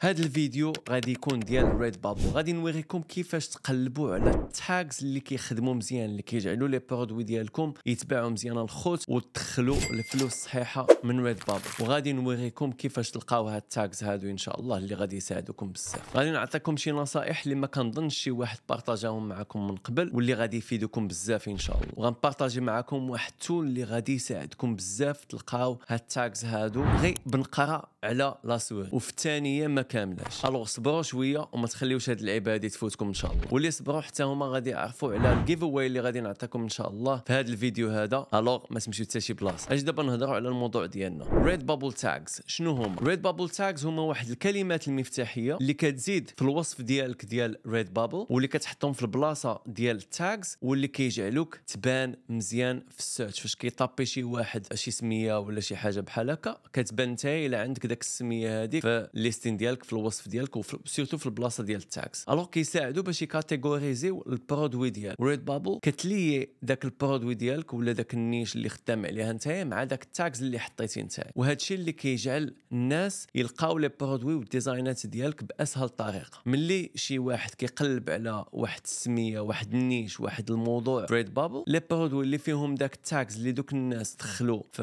هذا الفيديو غادي يكون ديال ريد بابل غادي نوريكم كيفاش تقلبوا على التاغز اللي كيخدموا مزيان اللي كيجعلوا لي برودوي ديالكم يتباعوا مزيان الخوت وتدخلوا الفلوس الصحيحه من ريد بابل وغادي نوريكم كيفاش تلقاو هاد التاغز هادو ان شاء الله اللي غادي يساعدوكم بزاف غادي نعطيكم شي نصائح اللي ما كنظنش شي واحد بارطاجاهم معكم من قبل واللي غادي يفيدكم بزاف ان شاء الله وغنبارطاجي معكم واحد التول اللي غادي يساعدكم بزاف تلقاو هاد التاغز هادو غير بنقرا على لاسوير وفي الثانيه ما كاملاش الوغ صبروا شويه وما تخليوش هاد اللعيبه هادي تفوتكم ان شاء الله واللي صبروا حتى هما غادي يعرفوا على الجيف اواي اللي غادي نعطيكم ان شاء الله في هذا الفيديو هذا الوغ ما تمشيو حتى شي بلاصه اش دابا نهضروا على الموضوع ديالنا ريد بابل تاغز شنو هما ريد بابل تاغز هما واحد الكلمات المفتاحيه اللي كتزيد في الوصف ديالك ديال ريد بابل واللي كتحطهم في البلاصه ديال التاغز واللي كيجعلوك تبان مزيان في السيرش فاش كيطابي شي واحد شي سميه ولا شي حاجه بحال هكا كتبان انت الا عندك داك السميه هذيك في ليستين ديال ديالك في الوصف ديالك وسيرتو في البلاصه ديال التاكس الوغ كيساعدو باش يكاتيغوريزيو البرودوي ديالك ريد بابل كتلي داك البرودوي ديالك ولا داك النيش اللي خدام عليها نتايا مع داك التاكس اللي حطيتي نتايا وهذا الشيء اللي كيجعل الناس يلقاو لي برودوي والديزاينات ديالك باسهل طريقه ملي شي واحد كيقلب على واحد السميه واحد النيش واحد الموضوع ريد بابل لي برودوي اللي فيهم داك التاكس اللي دوك الناس دخلوا في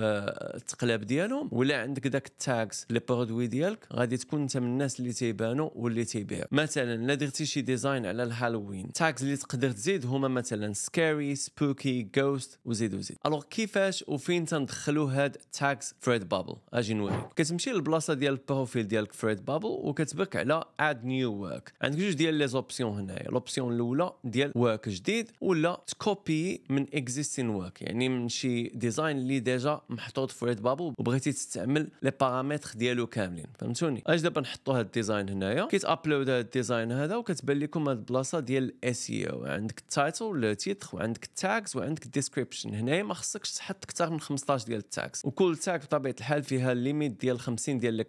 التقلاب ديالهم ولا عندك داك التاكس لي برودوي ديالك غادي تكون انت من الناس اللي تيبانوا واللي تيبيع مثلا لا درتي شي ديزاين على الهالوين تاكس اللي تقدر تزيد هما مثلا سكاري سبوكي جوست وزيد وزيد الوغ كيفاش وفين تندخلوا هاد تاكس فريد بابل اجي نوريك كتمشي للبلاصه ديال البروفيل ديالك فريد بابل وكتبك على اد نيو ورك عندك جوج ديال لي زوبسيون هنايا لوبسيون الاولى ديال ورك جديد ولا تكوبي من اكزيستين ورك يعني من شي ديزاين اللي ديجا محطوط فريد بابل وبغيتي تستعمل لي بارامتر ديالو كاملين فهمتوني اجي دابا نحطو هذا الديزاين هنايا ابلود هذا الديزاين هذا وكتبان لكم هذه البلاصه ديال الاس اي او عندك التايتل ولا تيتخ وعندك التاكس وعندك الديسكريبشن هنايا ما خصكش تحط اكثر من 15 ديال التاكس وكل تاك بطبيعه الحال فيها ليميت ديال 50 ديال لي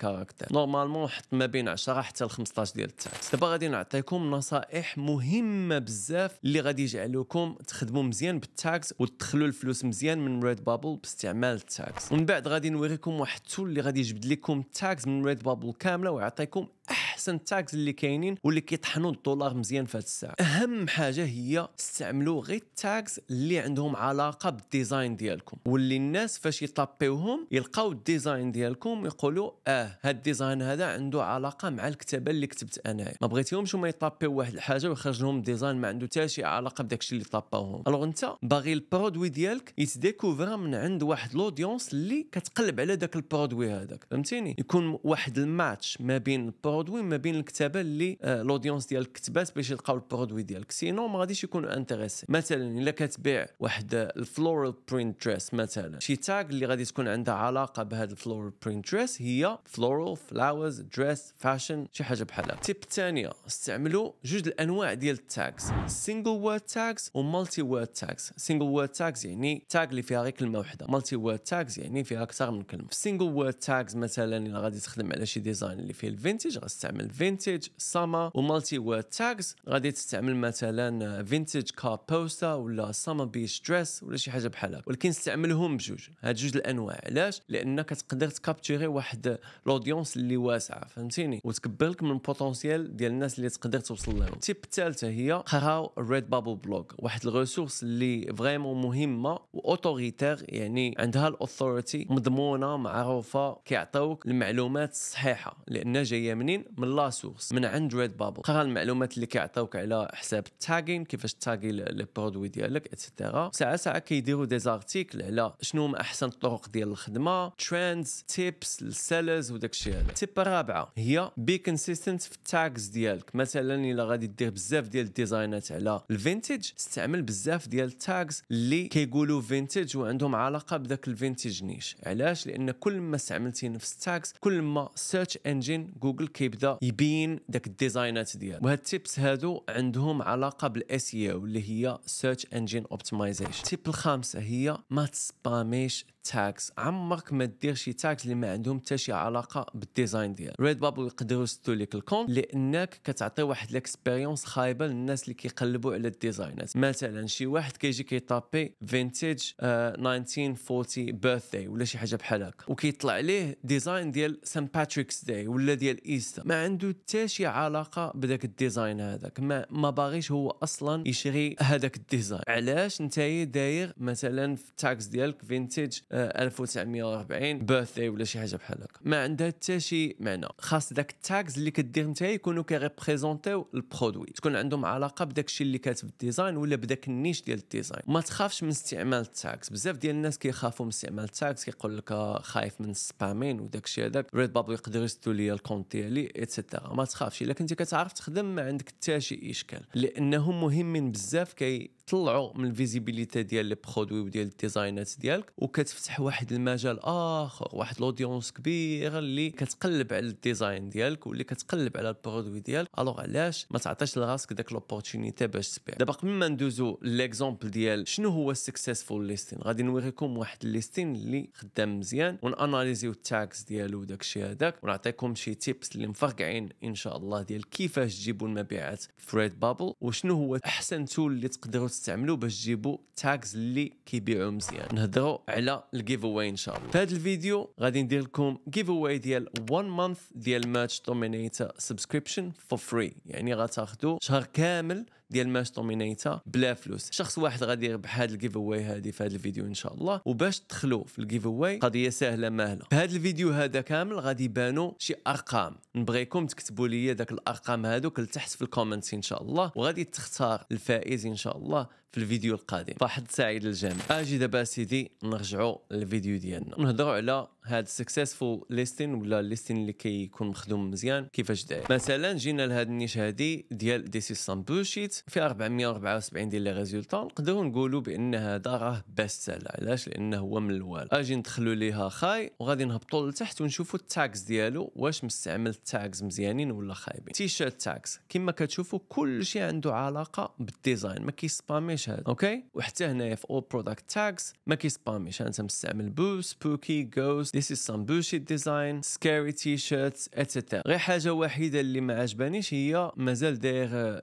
نورمالمون حط ما بين 10 حتى ل 15 ديال التاكس دابا غادي نعطيكم نصائح مهمه بزاف اللي غادي يجعلوكم تخدموا مزيان بالتاكس وتدخلوا الفلوس مزيان من ريد بابل باستعمال التاكس ومن بعد غادي نوريكم واحد التول اللي غادي يجبد لكم التاجز من ريد بابل كامله ويعطيكم لكم احسن تاكس اللي كاينين واللي كيطحنوا الدولار مزيان في هذه الساعه اهم حاجه هي استعملوا غير التاكس اللي عندهم علاقه بالديزاين ديالكم واللي الناس فاش يطابيوهم يلقاو الديزاين ديالكم يقولوا اه هاد الديزاين هذا عنده علاقه مع الكتابه اللي كتبت انايا ما بغيتيهمش هما يطابيو واحد الحاجه ويخرج لهم ديزاين ما عنده حتى شي علاقه بداك الشيء اللي طاباوهم الوغ انت باغي البرودوي ديالك يتديكوفر من عند واحد لودونس اللي كتقلب على داك البرودوي هذاك فهمتيني يكون واحد الماتش ما بين بين البرودوي ما بين الكتابه اللي لودونس آه، ديالك كتبات باش يلقاو البرودوي ديالك سينو ما غاديش يكونوا انتريسي مثلا الا كتبيع واحد الفلورال برينت دريس مثلا شي تاغ اللي غادي تكون عندها علاقه بهذا الفلورال برينت دريس هي فلورال فلاورز دريس فاشن شي حاجه بحال هكا التيب الثانيه استعملوا جوج الانواع ديال التاغز سينجل وورد تاغز ومالتي وورد تاغز سينجل وورد تاغز يعني تاغ اللي فيها غير كلمه واحده مالتي وورد تاغز يعني فيها اكثر من كلمه سينجل وورد تاغز مثلا الا غادي تخدم على شي ديزاين اللي فيه الفين فينتج غتستعمل فينتج ساما ومالتي وورد تاجز غادي تستعمل مثلا فينتج كار بوستا ولا ساما بيش دريس ولا شي حاجه بحال هكا ولكن استعملهم بجوج هاد جوج الانواع علاش لان كتقدر تكابتوري واحد لودونس اللي واسعه فهمتيني وتكبر لك من البوتونسيال ديال الناس اللي تقدر توصل لهم التيب الثالثه هي قراو ريد بابل بلوغ واحد الريسورس اللي فريمون مهمه واوتوريتير يعني عندها الاثوريتي مضمونه معروفه كيعطيوك المعلومات الصحيحه لان جاي جايه منين من لا سورس من عند ريد بابل قرا المعلومات اللي كيعطيوك على حساب التاغين كيفاش تاغي لي برودوي ديالك اتسيتيرا ساعه ساعه كيديروا دي زارتيكل على شنو هما احسن الطرق ديال الخدمه ترندز تيبس للسيلرز وداك الشيء هذا التيب الرابعه هي بي كونسيستنت في التاغز ديالك مثلا الا غادي دير بزاف ديال الديزاينات على الفينتيج استعمل بزاف ديال التاغز اللي كيقولوا فينتيج وعندهم علاقه بداك الفينتيج نيش علاش لان كل ما استعملتي نفس التاغز كل ما سيرش انجين جوجل كيبدا يبين داك الديزاينات ديالو وهاد التيبس هادو عندهم علاقه بالاس او اللي هي سيرش انجين اوبتمايزيشن التيب الخامسه هي ما تسباميش تاكس عمرك ما دير شي تاكس اللي ما عندهم حتى شي علاقه بالديزاين ديالك ريد بابل يقدروا يسدوا لك الكونت لانك كتعطي واحد الاكسبيريونس خايبه للناس اللي كيقلبوا على الديزاينات مثلا شي واحد كيجي كيطابي فينتج uh, 1940 بيرثداي ولا شي حاجه بحال هكا وكيطلع ليه ديزاين ديال سان باتريكس داي ولا ديال ديال ايستا ما عنده حتى شي علاقه بداك الديزاين هذاك ما, ما باغيش هو اصلا يشري هذاك الديزاين علاش انت داير مثلا في التاكس ديالك فينتج 1940 بيرثداي ولا شي حاجه بحال هكا ما عندها حتى شي معنى خاص داك التاكس اللي كدير انت يكونوا كيريبريزونتيو البرودوي تكون عندهم علاقه بداك الشيء اللي كاتب الديزاين ولا بداك النيش ديال الديزاين ما تخافش من استعمال التاكس بزاف ديال الناس كيخافوا من استعمال التاكس كيقول لك آه، خايف من السبامين وداك الشيء هذاك ريد بابل يقدروا يسدوا لي الكونت ديالي اتسيتيرا ما تخافش الا كنتي كتعرف تخدم ما عندك حتى شي اشكال لانهم مهمين بزاف كي كتطلعوا من الفيزيبيليتي ديال لي برودوي وديال الديزاينات ديالك وكتفتح واحد المجال اخر واحد لودونس كبيره اللي كتقلب على الديزاين ديالك واللي كتقلب على البرودوي ديالك الوغ علاش ما تعطيش لراسك داك لوبورتونيتي باش تبيع دابا قبل ما ندوزو ليكزومبل ديال شنو هو السكسسفول ليستين غادي نوريكم واحد الليستين اللي خدام مزيان وناناليزيو التاكس ديالو وداك الشيء هذاك ونعطيكم شي تيبس اللي مفرقعين ان شاء الله ديال كيفاش تجيبوا المبيعات في ريد بابل وشنو هو احسن تول اللي تقدروا تستعملوا باش تجيبوا تاغز اللي كيبيعوا مزيان نهضروا على الجيف اواي ان شاء الله في هذا الفيديو غادي ندير لكم جيف اواي ديال 1 مانث ديال ماتش دومينيتا سبسكريبشن فور فري يعني غتاخذوا شهر كامل ديال ماش دومينيتا بلا فلوس شخص واحد غادي يربح هذا الجيف اواي هذه في هذا الفيديو ان شاء الله وباش تدخلوا في الجيف اواي قضيه سهله ماهله في هذا الفيديو هذا كامل غادي يبانوا شي ارقام نبغيكم تكتبوا لي داك الارقام هذوك لتحت في الكومنتس ان شاء الله وغادي تختار الفائز ان شاء الله في الفيديو القادم فواحد سعيد للجميع اجي دابا سيدي نرجعوا للفيديو ديالنا نهضروا على هاد سكسسفول ليستين ولا ليستين اللي كيكون كي مخدوم مزيان كيفاش داير مثلا جينا لهاد النيش هادي ديال ديسي سامبل في 474 ديال لي ريزولتا نقدروا نقولوا بان هذا راه بيست سيل علاش لانه هو من الوال اجي ندخلوا ليها خاي وغادي نهبطوا لتحت ونشوفوا التاكس ديالو واش مستعمل التاكس مزيانين ولا خايبين تيشيرت تاكس كما كتشوفوا كل شيء عنده علاقه بالديزاين ما كيسباميش هذا اوكي وحتى هنايا في اول برودكت تاكس ما كيسباميش يعني انت مستعمل بو سبوكي جوست ذيس از سام بوشيت ديزاين سكاري تي شيرت اتسيتيرا غير حاجه واحده اللي ما عجبانيش هي مازال داير آه،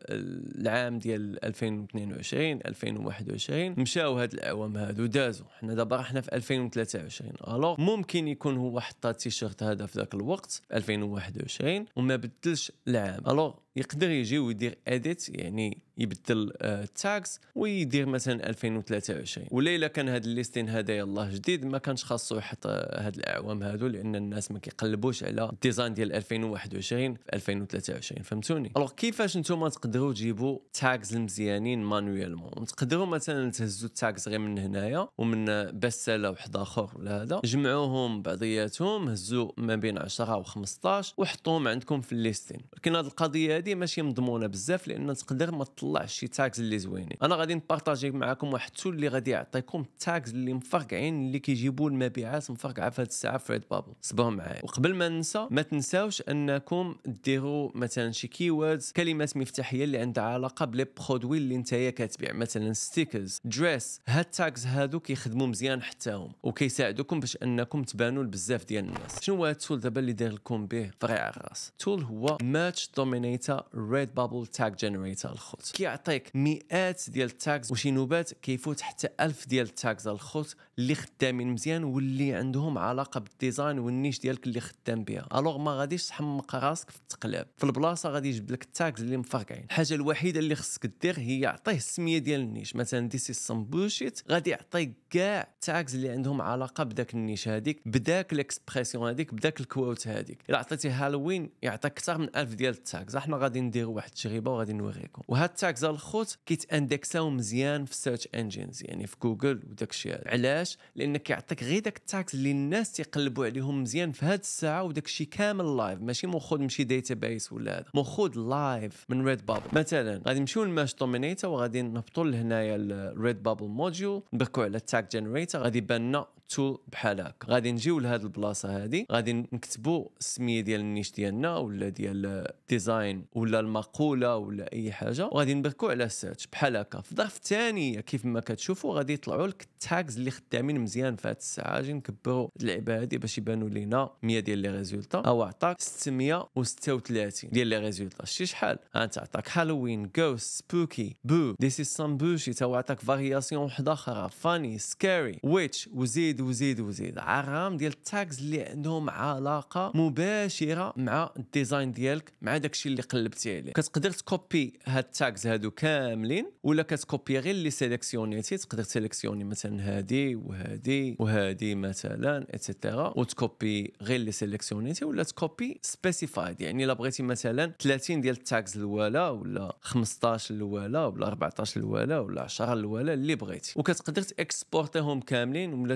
العام العام ديال 2022 2021 مشاو هاد الاعوام هادو دازو حنا دابا حنا في 2023 الوغ ممكن يكون هو حط التيشيرت هذا في ذاك الوقت 2021 وما بدلش العام الوغ يقدر يجي ويدير اديت يعني يبدل التاكس آه، ويدير مثلا 2023 ولا الا كان هذا الليستين هذا يلاه جديد ما كانش خاصو يحط آه، هاد الاعوام هادو لان الناس ما كيقلبوش على الديزاين ديال 2021 في 2023 فهمتوني الوغ كيفاش نتوما تقدروا تجيبوا تاكس المزيانين مانويلمون تقدروا مثلا تهزوا التاكس غير من هنايا ومن آه، بساله واحد اخر ولا هذا جمعوهم بعضياتهم هزوا ما بين 10 و 15 وحطوهم عندكم في الليستين لكن هذه القضيه هذه ماشي مضمونه بزاف لان تقدر ما تطلعش شي تاكس اللي زوينين انا غادي نبارطاجي معكم واحد التول اللي غادي يعطيكم التاكس اللي مفرقعين اللي كيجيبوا المبيعات مفرقعه في هذه الساعه في ريد بابل صبروا معايا وقبل ما ننسى ما تنساوش انكم ديروا مثلا شي كيوردز كلمات مفتاحيه اللي عندها علاقه بلي برودوي اللي نتايا كتبيع مثلا ستيكرز دريس هاد التاكس هادو كيخدموا مزيان حتى هم وكيساعدوكم باش انكم تبانوا لبزاف ديال الناس شنو هو هاد التول دابا اللي داير لكم به فريع الراس التول هو ماتش دومينيتر شركه ريد بابل تاج جنريتر الخوت كيعطيك مئات ديال التاجز وشي نوبات كيفوت حتى ألف ديال التاجز الخوت اللي خدامين مزيان واللي عندهم علاقه بالديزاين والنيش ديالك اللي خدام بها الوغ ما غاديش تحمق راسك في التقلاب في البلاصه غادي يجيب لك التاجز اللي مفرقعين الحاجه الوحيده اللي خصك دير هي يعطيه السميه ديال النيش مثلا ديس السم بوشيت غادي يعطيك كاع التاجز اللي عندهم علاقه بداك النيش هذيك بداك الاكسبريسيون هذيك بداك الكوت هذيك الا عطيتي هالوين يعطيك اكثر من 1000 ديال التاجز احنا غادي ندير واحد التجربه وغادي نوريكم وهاد التاكز الخوت كيتاندكساو مزيان في السيرش انجينز يعني في جوجل وداك الشيء علاش لان كيعطيك غير داك التاكس اللي الناس تيقلبوا عليهم مزيان في هاد الساعه وداك الشيء كامل لايف ماشي مخود من شي داتابيس ولا هذا مخود لايف من ريد بابل مثلا غادي نمشيو لماش دومينيتور وغادي نهبطوا لهنايا الريد بابل موديول نبقوا على التاك جنريتر غادي يبان لنا تو بحال هكا غادي نجيو لهاد البلاصه هادي غادي نكتبوا السميه ديال النيش ديالنا ولا ديال الديزاين ولا المقوله ولا اي حاجه وغادي نبركو على السيرش بحال هكا في ظرف الثاني كيف ما كتشوفوا غادي يطلعوا لك التاكز اللي خدامين مزيان في هاد الساعه اجي نكبروا اللعبه هادي باش يبانوا لينا 100 ديال لي ريزولتا او عطاك 636 ديال لي ريزولتا شتي شحال انت عطاك هالوين جوست سبوكي بو ديسي سامبوشي تا عطاك فارياسيون وحده اخرى فاني سكاري ويتش وزيد وزيد وزيد وزيد عرام ديال التاكس اللي عندهم علاقه مباشره مع الديزاين ديالك مع داكشي اللي قلبتي عليه كتقدر تكوبي هاد التاكس هادو كاملين ولا كتكوبي غير اللي سيليكسيونيتي تقدر تسيليكسيوني مثلا هادي وهادي وهادي مثلا اتسيتيرا وتكوبي غير اللي سيليكسيونيتي ولا تكوبي سبيسيفايد يعني الا بغيتي مثلا 30 ديال التاكس الاولى ولا 15 الاولى ولا 14 الاولى ولا 10 الاولى اللي بغيتي وكتقدر تاكسبورتيهم كاملين ولا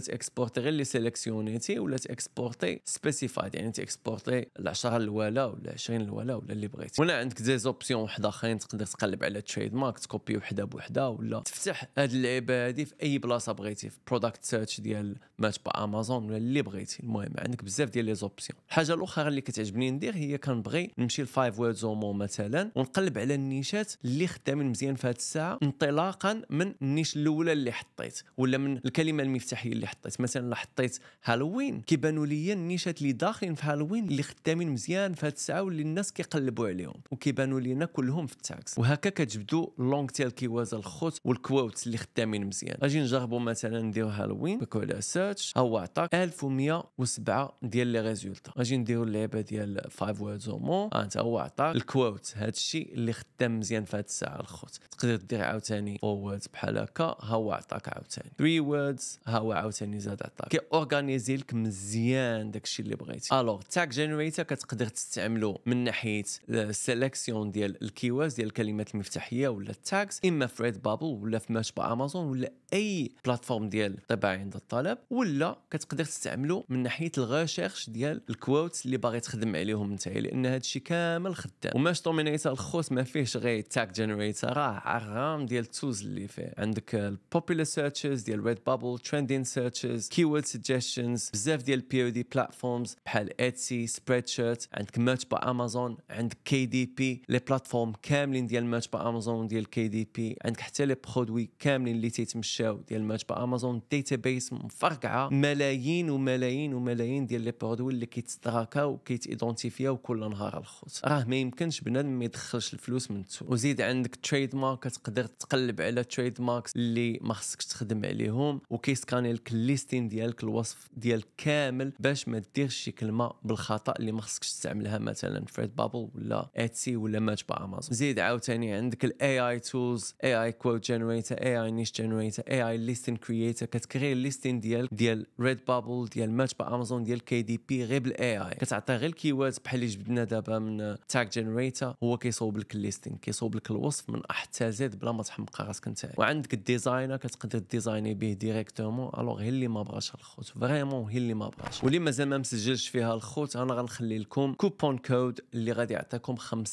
غير لي سيليكسيونيتي ولا تاكسبورتي سبيسيفايد يعني تاكسبورتي العشرة الوالا ولا 20 الوالا ولا اللي بغيتي هنا عندك دي زوبسيون وحده اخرين تقدر تقلب على تريد مارك تكوبي وحده بوحده ولا تفتح هاد اللعيبه هادي في اي بلاصه بغيتي في برودكت سيرش ديال ماتش تبع امازون ولا اللي بغيتي المهم عندك بزاف ديال لي زوبسيون الحاجه الاخرى اللي كتعجبني ندير هي كنبغي نمشي لفايف ويردز اومو مثلا ونقلب على النيشات اللي خدامين مزيان في هاد الساعه انطلاقا من النيش الاولى اللي حطيت ولا من الكلمه المفتاحيه اللي حطيت مثلا مثلا حطيت هالوين كيبانوا ليا النيشات اللي داخلين في هالوين اللي خدامين مزيان في هاد الساعه واللي الناس كيقلبوا عليهم وكيبانوا لينا كلهم في التاكس وهكا كتجبدوا لونغ تيل كيواز الخوت والكووتس اللي خدامين مزيان اجي نجربوا مثلا نديرو هالوين بكو على سيرش هو عطاك 1107 ديال لي ريزولتا اجي نديرو اللعبه ديال 5 ووردز او مو انت هو عطاك هاد هادشي اللي خدام مزيان في هاد الساعه الخوت تقدر دير عاوتاني فور ووردز بحال هكا ها هو عطاك عاوتاني 3 ووردز ها هو عاوتاني زاد عطاك كي كيورغانيزي لك مزيان داكشي اللي بغيتي الوغ تاك جينيريتر كتقدر تستعملو من ناحيه السيليكسيون ديال الكيوز ديال الكلمات المفتاحيه ولا التاكس اما في ريد بابل ولا في ماش امازون ولا اي بلاتفورم ديال طباعه عند الطلب ولا كتقدر تستعملو من ناحيه الغاشيرش ديال الكووتس اللي باغي تخدم عليهم انت لان هادشي كامل خدام وماش دومينيتر الخوت ما فيهش غير تاك جينيريتر راه عرام ديال التوز اللي فيه عندك البوبولار سيرشز ديال ريد بابل تريندين سيرشز سيرشز كيورد سجشنز بزاف ديال البي دي بلاتفورمز بحال اتسي سبريد شيرت عندك ماتش با امازون عندك كي دي بي لي بلاتفورم كاملين ديال ماتش با امازون ديال كي دي بي عندك حتى لي برودوي كاملين اللي تيتمشاو ديال ماتش با امازون ديتابيس مفرقعه ملايين وملايين وملايين ديال لي برودوي اللي كيتدراكاو كيتيدونتيفياو كل نهار الخوت راه ما يمكنش بنادم ما يدخلش الفلوس من السوق وزيد عندك تريد مارك كتقدر تقلب على تريد ماركس اللي ما خصكش تخدم عليهم وكيسكاني لك الليست التيستين ديالك الوصف ديال كامل باش ما ديرش شي كلمه بالخطا اللي ما خصكش تستعملها مثلا فريد بابل ولا اتسي ولا ماتش با امازون زيد عاوتاني عندك الاي اي تولز اي اي كوت جينيريتر اي اي نيش جينيريتر اي اي ليستين كرييتر كتكري الليستين ديال ديال ريد بابل ديال ماتش با امازون ديال كي دي بي غير بالاي اي كتعطي غير الكيوات بحال اللي جبدنا دابا من تاك جينيريتر هو كيصوب لك الليستين كيصوب لك الوصف من حتى زيد بلا ما تحمق راسك انت وعندك الديزاينر كتقدر ديزايني به ديريكتومون الوغ هي اللي بغاش الخوت فريمون هي اللي ما بغاش واللي مازال ما مسجلش فيها الخوت انا غنخلي لكم كوبون كود اللي غادي يعطيكم 50%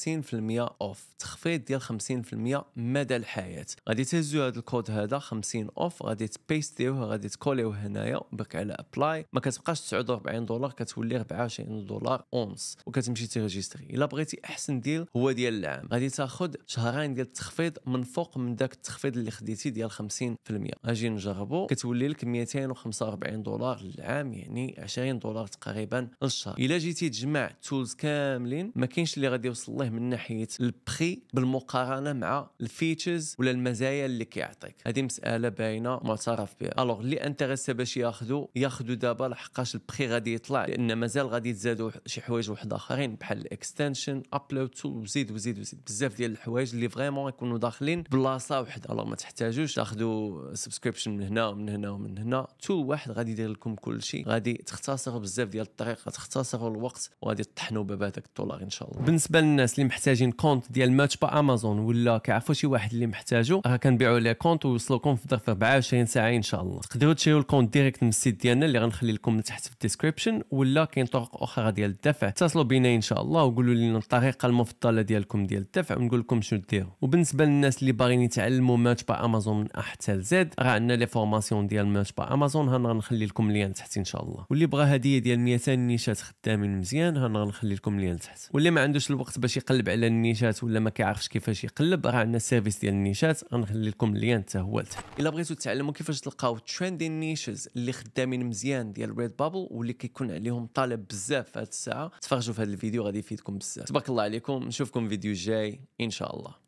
اوف تخفيض ديال 50% مدى الحياه غادي تهزوا هذا الكود هذا 50 اوف غادي تبيستيوه غادي تكوليوه هنايا بك على ابلاي ما كتبقاش 49 دولار كتولي 24 دولار اونس وكتمشي تيريجيستري الا بغيتي احسن ديل هو ديال العام غادي تاخذ شهرين ديال التخفيض من فوق من داك التخفيض اللي خديتي ديال 50% اجي نجربو كتولي لك 250 45 دولار للعام يعني 20 دولار تقريبا للشهر الا جيتي تجمع التولز كاملين ما كاينش اللي غادي يوصل ليه من ناحيه البري بالمقارنه مع الفيتشرز ولا المزايا اللي كيعطيك هذه مساله باينه معترف بها الوغ اللي انتريسا باش ياخذوا ياخذوا دابا لحقاش البري غادي يطلع لان مازال غادي تزادوا شي حوايج واحد اخرين بحال الاكستنشن ابلود تول وزيد وزيد وزيد بزاف ديال الحوايج اللي فريمون يكونوا داخلين بلاصه وحده الوغ ما تحتاجوش تاخذوا سبسكريبشن من هنا ومن هنا ومن هنا تول واحد غادي يدير لكم كل شيء غادي تختصروا بزاف ديال الطريق غتختصروا الوقت وغادي تطحنوا باب هذاك الدولار ان شاء الله بالنسبه للناس اللي محتاجين كونت ديال ماتش با امازون ولا كيعرفوا شي واحد اللي محتاجو راه كنبيعوا ليه كونت ويوصلوكم في ظرف 24 ساعه ان شاء الله تقدروا تشريو الكونت ديريكت من السيت ديالنا اللي غنخلي لكم تحت في الديسكريبشن ولا كاين طرق اخرى ديال الدفع اتصلوا بينا ان شاء الله وقولوا لنا الطريقه المفضله ديالكم ديال الدفع ونقول لكم شنو ديروا وبالنسبه للناس اللي باغيين يتعلموا ماتش با امازون من ا حتى لزد راه عندنا لي فورماسيون ديال ماتش با امازون هانا غنخلي لكم ليان تحت ان شاء الله واللي بغى هديه ديال 200 نيشات خدامين مزيان هانا غنخلي لكم ليان تحت واللي ما عندوش الوقت باش يقلب على النيشات ولا ما كيعرفش كيفاش يقلب راه عندنا سيرفيس ديال النيشات غنخلي لكم ليان حتى هو تحت الا بغيتو تعلموا كيفاش تلقاو تريندي نيشز اللي خدامين مزيان ديال ريد بابل واللي كيكون عليهم طالب بزاف في هذه الساعه تفرجوا في هذا الفيديو غادي يفيدكم بزاف تبارك الله عليكم نشوفكم فيديو جاي ان شاء الله